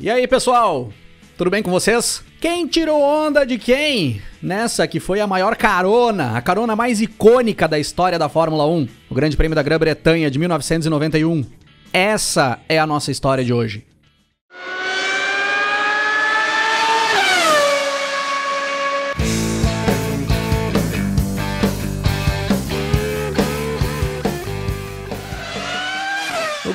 E aí, pessoal? Tudo bem com vocês? Quem tirou onda de quem? Nessa que foi a maior carona, a carona mais icônica da história da Fórmula 1, o Grande Prêmio da Grã-Bretanha de 1991. Essa é a nossa história de hoje.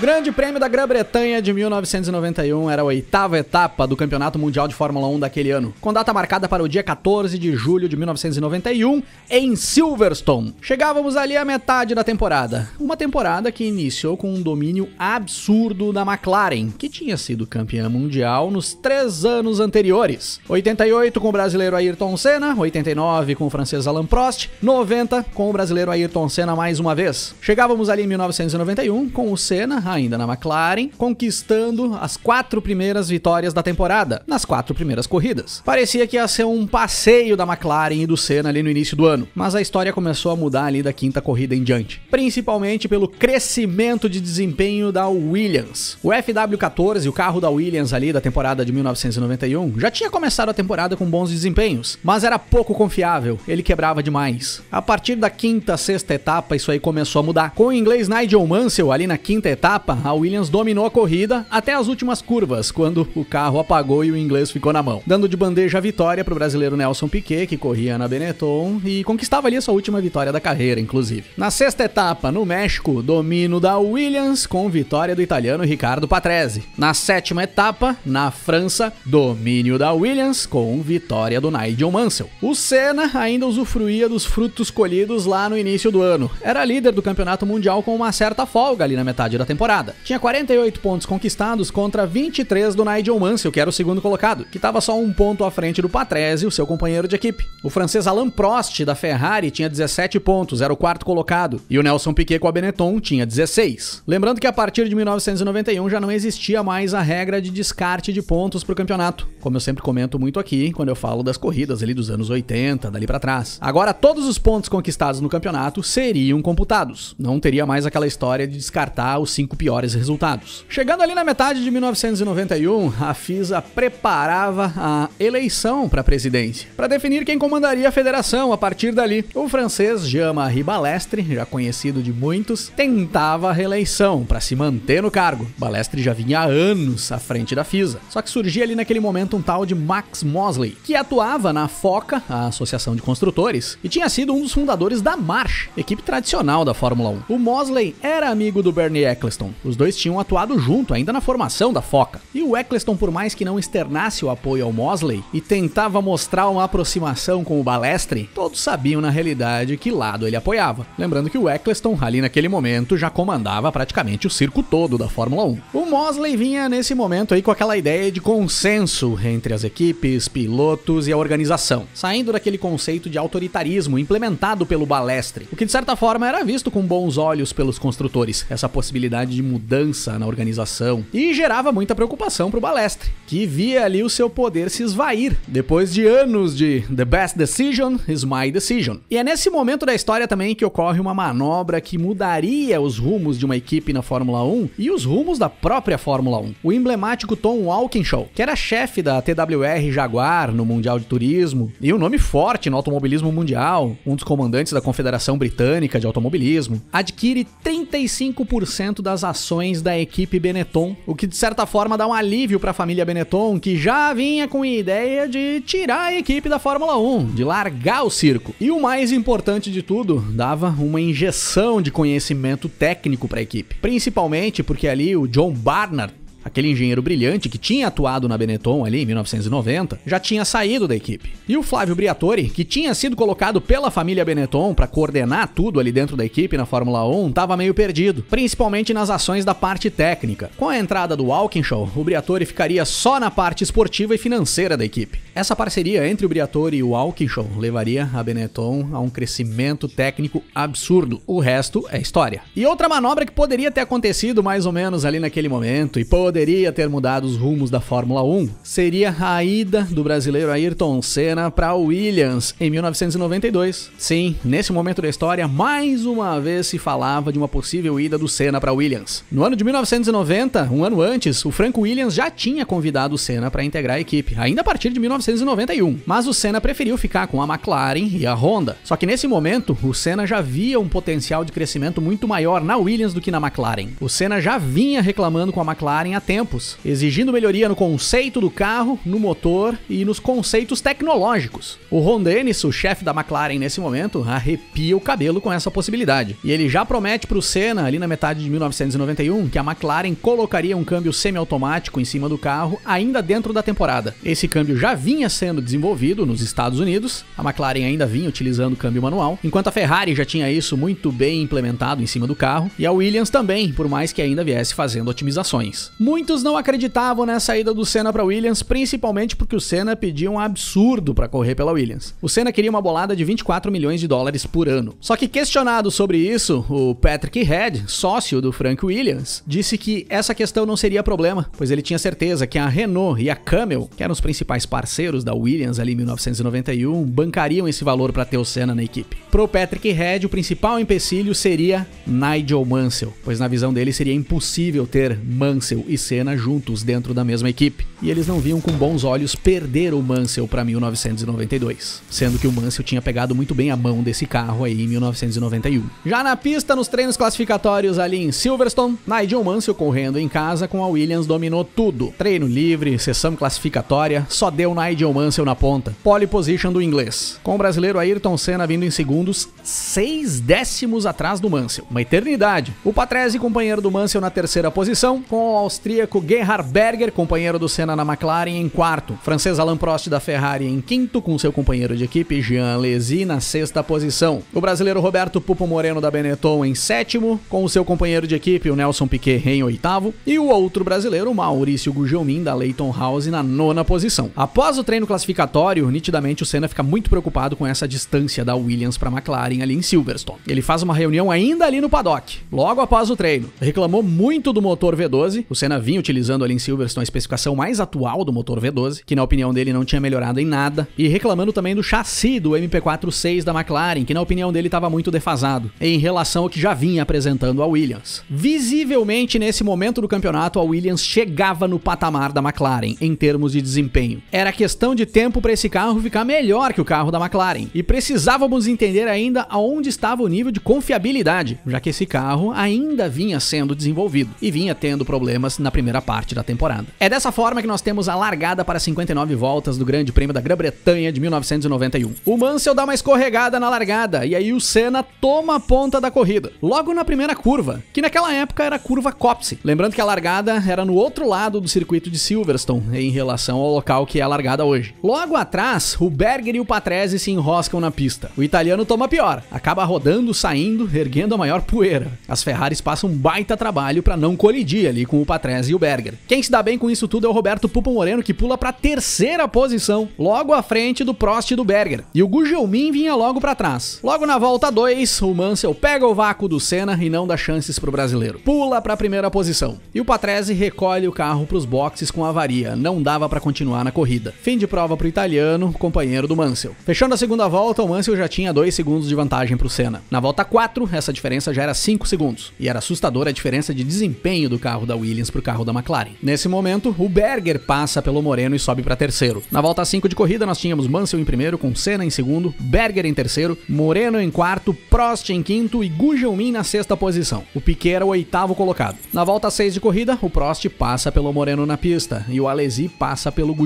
Grande Prêmio da Grã-Bretanha de 1991 era a oitava etapa do Campeonato Mundial de Fórmula 1 daquele ano, com data marcada para o dia 14 de julho de 1991 em Silverstone. Chegávamos ali à metade da temporada, uma temporada que iniciou com um domínio absurdo da McLaren, que tinha sido campeã mundial nos três anos anteriores: 88 com o brasileiro Ayrton Senna, 89 com o francês Alain Prost, 90 com o brasileiro Ayrton Senna mais uma vez. Chegávamos ali em 1991 com o Senna ainda na McLaren, conquistando as quatro primeiras vitórias da temporada, nas quatro primeiras corridas. Parecia que ia ser um passeio da McLaren e do Senna ali no início do ano, mas a história começou a mudar ali da quinta corrida em diante, principalmente pelo crescimento de desempenho da Williams. O FW14, o carro da Williams ali da temporada de 1991, já tinha começado a temporada com bons desempenhos, mas era pouco confiável, ele quebrava demais. A partir da quinta, sexta etapa, isso aí começou a mudar. Com o inglês Nigel Mansell ali na quinta etapa, etapa, a Williams dominou a corrida até as últimas curvas, quando o carro apagou e o inglês ficou na mão, dando de bandeja a vitória para o brasileiro Nelson Piquet, que corria na Benetton e conquistava ali a sua última vitória da carreira, inclusive. Na sexta etapa, no México, domínio da Williams com vitória do italiano Ricardo Patrese. Na sétima etapa, na França, domínio da Williams com vitória do Nigel Mansell. O Senna ainda usufruía dos frutos colhidos lá no início do ano. Era líder do campeonato mundial com uma certa folga ali na metade da temporada temporada. Tinha 48 pontos conquistados contra 23 do Nigel Mansell, que era o segundo colocado, que estava só um ponto à frente do Patrese, o seu companheiro de equipe. O francês Alain Prost, da Ferrari, tinha 17 pontos, era o quarto colocado, e o Nelson Piquet com a Benetton tinha 16. Lembrando que a partir de 1991 já não existia mais a regra de descarte de pontos para o campeonato, como eu sempre comento muito aqui quando eu falo das corridas ali dos anos 80, dali para trás. Agora, todos os pontos conquistados no campeonato seriam computados, não teria mais aquela história de descartar os cinco piores resultados. Chegando ali na metade de 1991, a FISA preparava a eleição para a presidência, para definir quem comandaria a federação a partir dali. O francês Jean-Marie Balestre, já conhecido de muitos, tentava a reeleição para se manter no cargo. Balestre já vinha há anos à frente da FISA, só que surgia ali naquele momento um tal de Max Mosley, que atuava na FOCA, a Associação de Construtores, e tinha sido um dos fundadores da March, equipe tradicional da Fórmula 1. O Mosley era amigo do Bernie Eccleston, os dois tinham atuado junto, ainda na formação da Foca. E o Eccleston, por mais que não externasse o apoio ao Mosley e tentava mostrar uma aproximação com o Balestre, todos sabiam na realidade que lado ele apoiava. Lembrando que o Eccleston, ali naquele momento, já comandava praticamente o circo todo da Fórmula 1. O Mosley vinha nesse momento aí com aquela ideia de consenso entre as equipes, pilotos e a organização, saindo daquele conceito de autoritarismo implementado pelo Balestre, o que de certa forma era visto com bons olhos pelos construtores, essa possibilidade de mudança na organização e gerava muita preocupação para o Balestre, que via ali o seu poder se esvair depois de anos de The Best Decision is My Decision. E é nesse momento da história também que ocorre uma manobra que mudaria os rumos de uma equipe na Fórmula 1 e os rumos da própria Fórmula 1. O emblemático Tom Walkinshaw, que era chefe da TWR Jaguar no Mundial de Turismo e um nome forte no automobilismo mundial, um dos comandantes da Confederação Britânica de Automobilismo, adquire 35% das ações da equipe Benetton, o que de certa forma dá um alívio para a família Benetton, que já vinha com a ideia de tirar a equipe da Fórmula 1, de largar o circo. E o mais importante de tudo, dava uma injeção de conhecimento técnico para a equipe, principalmente porque ali o John Barnard Aquele engenheiro brilhante que tinha atuado na Benetton ali em 1990 já tinha saído da equipe. E o Flávio Briatore, que tinha sido colocado pela família Benetton para coordenar tudo ali dentro da equipe na Fórmula 1, estava meio perdido, principalmente nas ações da parte técnica. Com a entrada do Walkinshaw, o Briatore ficaria só na parte esportiva e financeira da equipe. Essa parceria entre o Briatore e o Walkinshaw levaria a Benetton a um crescimento técnico absurdo. O resto é história. E outra manobra que poderia ter acontecido mais ou menos ali naquele momento e poderia poderia ter mudado os rumos da Fórmula 1 seria a ida do brasileiro Ayrton Senna para Williams em 1992. Sim, nesse momento da história, mais uma vez se falava de uma possível ida do Senna para Williams. No ano de 1990, um ano antes, o Franco Williams já tinha convidado o Senna para integrar a equipe, ainda a partir de 1991. Mas o Senna preferiu ficar com a McLaren e a Honda. Só que nesse momento, o Senna já via um potencial de crescimento muito maior na Williams do que na McLaren. O Senna já vinha reclamando com a McLaren há tempos, exigindo melhoria no conceito do carro, no motor e nos conceitos tecnológicos. O Ron Dennis, o chefe da McLaren nesse momento, arrepia o cabelo com essa possibilidade. E ele já promete para o Senna, ali na metade de 1991, que a McLaren colocaria um câmbio semiautomático em cima do carro ainda dentro da temporada. Esse câmbio já vinha sendo desenvolvido nos Estados Unidos, a McLaren ainda vinha utilizando câmbio manual, enquanto a Ferrari já tinha isso muito bem implementado em cima do carro, e a Williams também, por mais que ainda viesse fazendo otimizações. Muitos não acreditavam na saída do Senna para Williams, principalmente porque o Senna pedia um absurdo para correr pela Williams. O Senna queria uma bolada de 24 milhões de dólares por ano. Só que questionado sobre isso, o Patrick Head, sócio do Frank Williams, disse que essa questão não seria problema, pois ele tinha certeza que a Renault e a Camel, que eram os principais parceiros da Williams ali em 1991, bancariam esse valor para ter o Senna na equipe. Pro Patrick Head, o principal empecilho seria Nigel Mansell, pois na visão dele seria impossível ter Mansell e Senna juntos dentro da mesma equipe, e eles não viam com bons olhos perder o Mansell para 1992, sendo que o Mansell tinha pegado muito bem a mão desse carro aí em 1991. Já na pista, nos treinos classificatórios ali em Silverstone, Nigel Mansell correndo em casa com a Williams dominou tudo. Treino livre, sessão classificatória, só deu Nigel Mansell na ponta. Pole position do inglês. Com o brasileiro Ayrton Senna vindo em segundos, seis décimos atrás do Mansell. Uma eternidade. O Patrese, companheiro do Mansell na terceira posição, com o austríaco austríaco Gerhard Berger, companheiro do Senna na McLaren, em quarto. Francês Alain Prost da Ferrari em quinto, com seu companheiro de equipe Jean Alesi na sexta posição. O brasileiro Roberto Pupo Moreno da Benetton em sétimo, com o seu companheiro de equipe o Nelson Piquet em oitavo. E o outro brasileiro, Maurício Gugelmin da Leighton House, na nona posição. Após o treino classificatório, nitidamente o Senna fica muito preocupado com essa distância da Williams para McLaren ali em Silverstone. Ele faz uma reunião ainda ali no paddock, logo após o treino. Reclamou muito do motor V12, o Senna vinha utilizando ali em Silverstone a especificação mais atual do motor V12, que na opinião dele não tinha melhorado em nada, e reclamando também do chassi do MP4-6 da McLaren, que na opinião dele estava muito defasado, em relação ao que já vinha apresentando a Williams. Visivelmente, nesse momento do campeonato, a Williams chegava no patamar da McLaren em termos de desempenho. Era questão de tempo para esse carro ficar melhor que o carro da McLaren, e precisávamos entender ainda aonde estava o nível de confiabilidade, já que esse carro ainda vinha sendo desenvolvido e vinha tendo problemas na primeira parte da temporada. É dessa forma que nós temos a largada para 59 voltas do Grande Prêmio da Grã-Bretanha de 1991. O Mansell dá uma escorregada na largada e aí o Senna toma a ponta da corrida, logo na primeira curva, que naquela época era a curva Copse. Lembrando que a largada era no outro lado do circuito de Silverstone, em relação ao local que é a largada hoje. Logo atrás, o Berger e o Patrese se enroscam na pista. O italiano toma pior, acaba rodando, saindo, erguendo a maior poeira. As Ferraris passam um baita trabalho para não colidir ali com o Patrese e o Berger. Quem se dá bem com isso tudo é o Roberto Pupo Moreno, que pula para terceira posição, logo à frente do Prost e do Berger. E o Gugelmin vinha logo para trás. Logo na volta 2, o Mansell pega o vácuo do Senna e não dá chances pro brasileiro. Pula para a primeira posição. E o Patrese recolhe o carro pros boxes com avaria. Não dava para continuar na corrida. Fim de prova pro italiano, companheiro do Mansell. Fechando a segunda volta, o Mansell já tinha 2 segundos de vantagem pro Senna. Na volta 4, essa diferença já era 5 segundos. E era assustadora a diferença de desempenho do carro da Williams pro carro da McLaren. Nesse momento, o Berger passa pelo Moreno e sobe para terceiro. Na volta 5 de corrida, nós tínhamos Mansell em primeiro, com Senna em segundo, Berger em terceiro, Moreno em quarto, Prost em quinto e Gu na sexta posição. O Piquet era o oitavo colocado. Na volta 6 de corrida, o Prost passa pelo Moreno na pista e o Alesi passa pelo Gu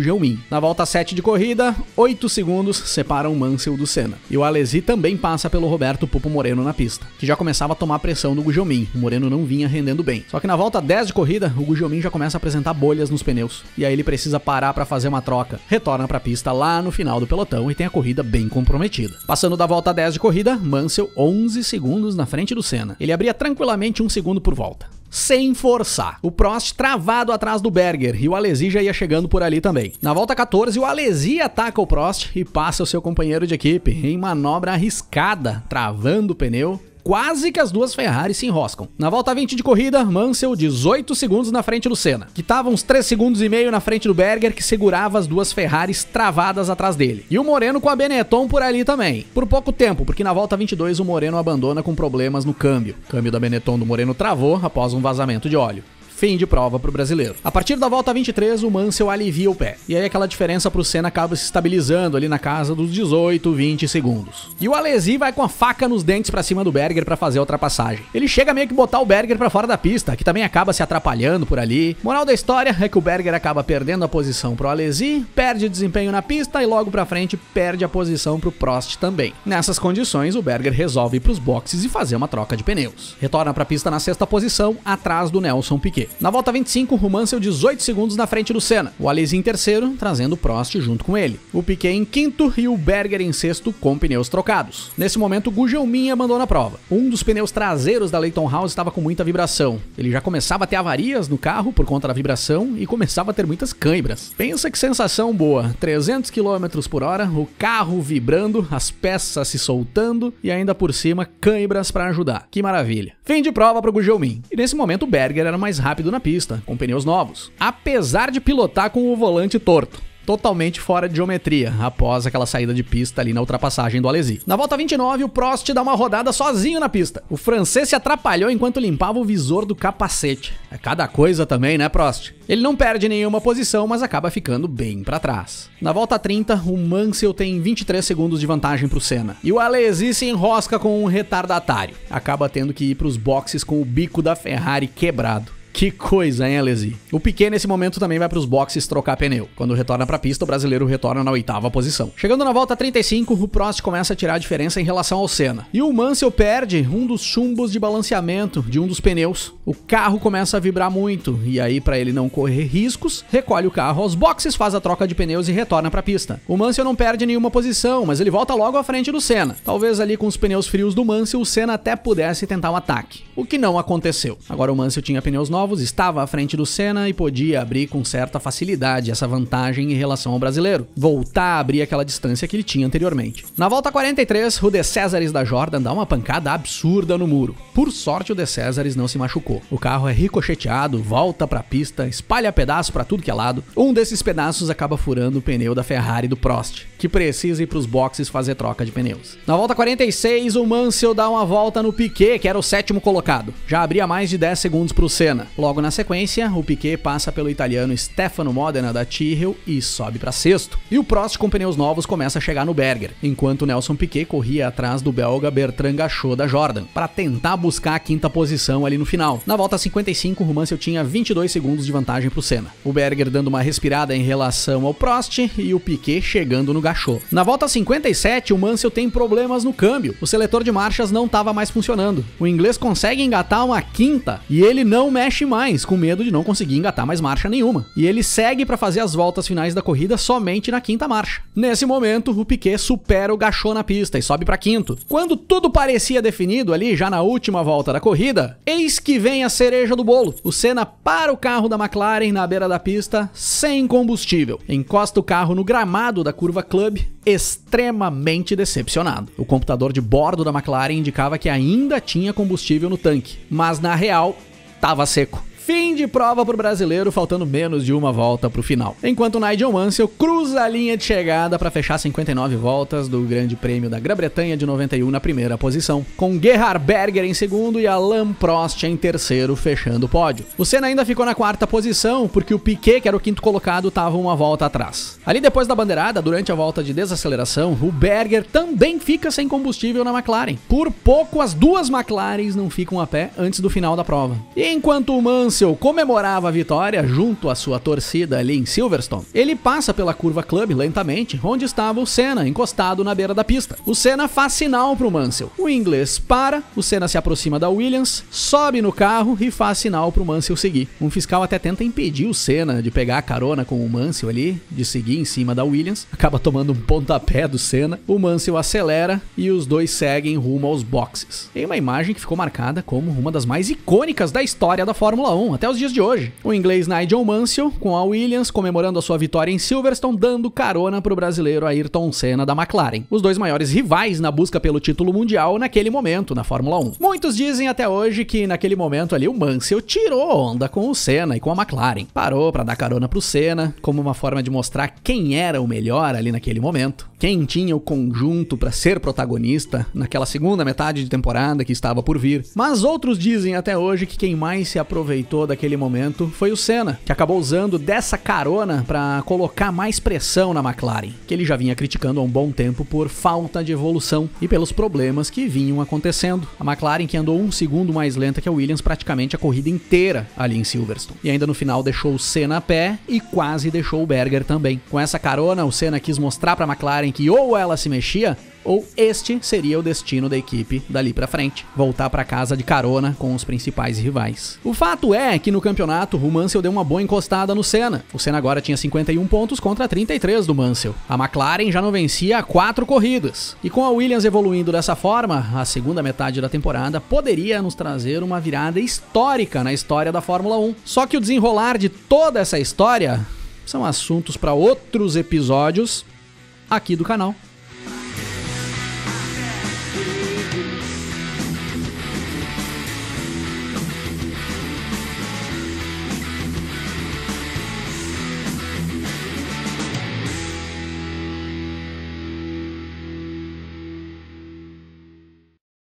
Na volta 7 de corrida, 8 segundos separam Mansell do Senna. E o Alesi também passa pelo Roberto Pupo Moreno na pista, que já começava a tomar pressão do Gu O Moreno não vinha rendendo bem. Só que na volta 10 de corrida, o Gujomin já começa a apresentar bolhas nos pneus, e aí ele precisa parar para fazer uma troca. Retorna para a pista lá no final do pelotão e tem a corrida bem comprometida. Passando da volta 10 de corrida, Mansell 11 segundos na frente do Senna. Ele abria tranquilamente um segundo por volta sem forçar. O Prost travado atrás do Berger e o Alesi já ia chegando por ali também. Na volta 14, o Alesi ataca o Prost e passa o seu companheiro de equipe em manobra arriscada, travando o pneu quase que as duas Ferrari se enroscam. Na volta 20 de corrida, Mansell 18 segundos na frente do Senna, que estava uns 3 segundos e meio na frente do Berger, que segurava as duas Ferraris travadas atrás dele. E o Moreno com a Benetton por ali também. Por pouco tempo, porque na volta 22 o Moreno abandona com problemas no câmbio. O câmbio da Benetton do Moreno travou após um vazamento de óleo. Fim de prova pro brasileiro. A partir da volta 23, o Mansell alivia o pé. E aí aquela diferença pro Senna acaba se estabilizando ali na casa dos 18, 20 segundos. E o Alesi vai com a faca nos dentes para cima do Berger para fazer a ultrapassagem. Ele chega meio que botar o Berger para fora da pista, que também acaba se atrapalhando por ali. Moral da história é que o Berger acaba perdendo a posição pro Alesi, perde desempenho na pista e logo pra frente perde a posição pro Prost também. Nessas condições, o Berger resolve ir pros boxes e fazer uma troca de pneus. Retorna pra pista na sexta posição, atrás do Nelson Piquet. Na volta 25, o Mansell 18 segundos na frente do Senna. O Alesi em terceiro, trazendo Prost junto com ele. O Piquet em quinto e o Berger em sexto com pneus trocados. Nesse momento, Gugelmin mandou a prova. Um dos pneus traseiros da Leighton House estava com muita vibração. Ele já começava a ter avarias no carro por conta da vibração e começava a ter muitas cãibras. Pensa que sensação boa, 300 km por hora, o carro vibrando, as peças se soltando e ainda por cima cãibras para ajudar. Que maravilha. Fim de prova para Gujelmin E nesse momento o Berger era mais rápido na pista, com pneus novos, apesar de pilotar com o volante torto totalmente fora de geometria, após aquela saída de pista ali na ultrapassagem do Alesi. Na volta 29, o Prost dá uma rodada sozinho na pista. O francês se atrapalhou enquanto limpava o visor do capacete. É cada coisa também, né, Prost? Ele não perde nenhuma posição, mas acaba ficando bem para trás. Na volta 30, o Mansell tem 23 segundos de vantagem pro Senna. E o Alesi se enrosca com um retardatário. Acaba tendo que ir pros boxes com o bico da Ferrari quebrado. Que coisa, hein, Alesi? O Piquet, nesse momento, também vai para os boxes trocar pneu. Quando retorna para a pista, o brasileiro retorna na oitava posição. Chegando na volta 35, o Prost começa a tirar a diferença em relação ao Senna. E o Mansell perde um dos chumbos de balanceamento de um dos pneus. O carro começa a vibrar muito, e aí, para ele não correr riscos, recolhe o carro aos boxes, faz a troca de pneus e retorna para a pista. O Mansell não perde nenhuma posição, mas ele volta logo à frente do Senna. Talvez ali com os pneus frios do Mansell, o Senna até pudesse tentar um ataque, o que não aconteceu. Agora o Mansell tinha pneus novos estava à frente do Senna e podia abrir com certa facilidade essa vantagem em relação ao brasileiro, voltar a abrir aquela distância que ele tinha anteriormente. Na volta 43, o De Césares da Jordan dá uma pancada absurda no muro. Por sorte, o De Césares não se machucou. O carro é ricocheteado, volta pra pista, espalha pedaço para tudo que é lado. Um desses pedaços acaba furando o pneu da Ferrari do Prost, que precisa ir pros boxes fazer troca de pneus. Na volta 46, o Mansell dá uma volta no Piquet, que era o sétimo colocado. Já abria mais de 10 segundos pro Senna. Logo na sequência, o Piquet passa pelo italiano Stefano Modena da Tyrrell e sobe para sexto. E o Prost com pneus novos começa a chegar no Berger, enquanto Nelson Piquet corria atrás do belga Bertrand Gachot da Jordan, para tentar buscar a quinta posição ali no final. Na volta 55, o Mansell tinha 22 segundos de vantagem para o Senna. O Berger dando uma respirada em relação ao Prost e o Piquet chegando no Gachot. Na volta 57, o Mansell tem problemas no câmbio. O seletor de marchas não estava mais funcionando. O inglês consegue engatar uma quinta e ele não mexe mais, com medo de não conseguir engatar mais marcha nenhuma. E ele segue para fazer as voltas finais da corrida somente na quinta marcha. Nesse momento, o Piquet supera o gachô na pista e sobe para quinto. Quando tudo parecia definido ali, já na última volta da corrida, eis que vem a cereja do bolo. O Senna para o carro da McLaren na beira da pista sem combustível. Encosta o carro no gramado da curva Club, extremamente decepcionado. O computador de bordo da McLaren indicava que ainda tinha combustível no tanque, mas na real tava seco. Fim de prova pro brasileiro, faltando menos de uma volta pro final. Enquanto Nigel Mansell cruza a linha de chegada para fechar 59 voltas do Grande Prêmio da Grã-Bretanha de 91 na primeira posição, com Gerhard Berger em segundo e Alain Prost em terceiro, fechando o pódio. O Senna ainda ficou na quarta posição porque o Piquet, que era o quinto colocado, estava uma volta atrás. Ali depois da bandeirada, durante a volta de desaceleração, o Berger também fica sem combustível na McLaren. Por pouco as duas McLarens não ficam a pé antes do final da prova. E enquanto o Mansell Mansell comemorava a vitória junto à sua torcida ali em Silverstone, ele passa pela curva Club lentamente, onde estava o Senna encostado na beira da pista. O Senna faz sinal para o Mansell. O inglês para, o Senna se aproxima da Williams, sobe no carro e faz sinal para o Mansell seguir. Um fiscal até tenta impedir o Senna de pegar a carona com o Mansell ali, de seguir em cima da Williams, acaba tomando um pontapé do Senna. O Mansell acelera e os dois seguem rumo aos boxes. Tem uma imagem que ficou marcada como uma das mais icônicas da história da Fórmula 1 até os dias de hoje. O inglês Nigel Mansell com a Williams comemorando a sua vitória em Silverstone, dando carona para o brasileiro Ayrton Senna da McLaren. Os dois maiores rivais na busca pelo título mundial naquele momento na Fórmula 1. Muitos dizem até hoje que naquele momento ali o Mansell tirou onda com o Senna e com a McLaren. Parou para dar carona pro Senna como uma forma de mostrar quem era o melhor ali naquele momento, quem tinha o conjunto para ser protagonista naquela segunda metade de temporada que estava por vir. Mas outros dizem até hoje que quem mais se aproveitou daquele momento foi o Senna, que acabou usando dessa carona para colocar mais pressão na McLaren, que ele já vinha criticando há um bom tempo por falta de evolução e pelos problemas que vinham acontecendo. A McLaren que andou um segundo mais lenta que a Williams praticamente a corrida inteira ali em Silverstone. E ainda no final deixou o Senna a pé e quase deixou o Berger também. Com essa carona, o Senna quis mostrar para a McLaren que ou ela se mexia ou este seria o destino da equipe dali para frente, voltar para casa de carona com os principais rivais. O fato é que no campeonato o Mansell deu uma boa encostada no Senna. O Senna agora tinha 51 pontos contra 33 do Mansell. A McLaren já não vencia há quatro corridas. E com a Williams evoluindo dessa forma, a segunda metade da temporada poderia nos trazer uma virada histórica na história da Fórmula 1. Só que o desenrolar de toda essa história são assuntos para outros episódios aqui do canal.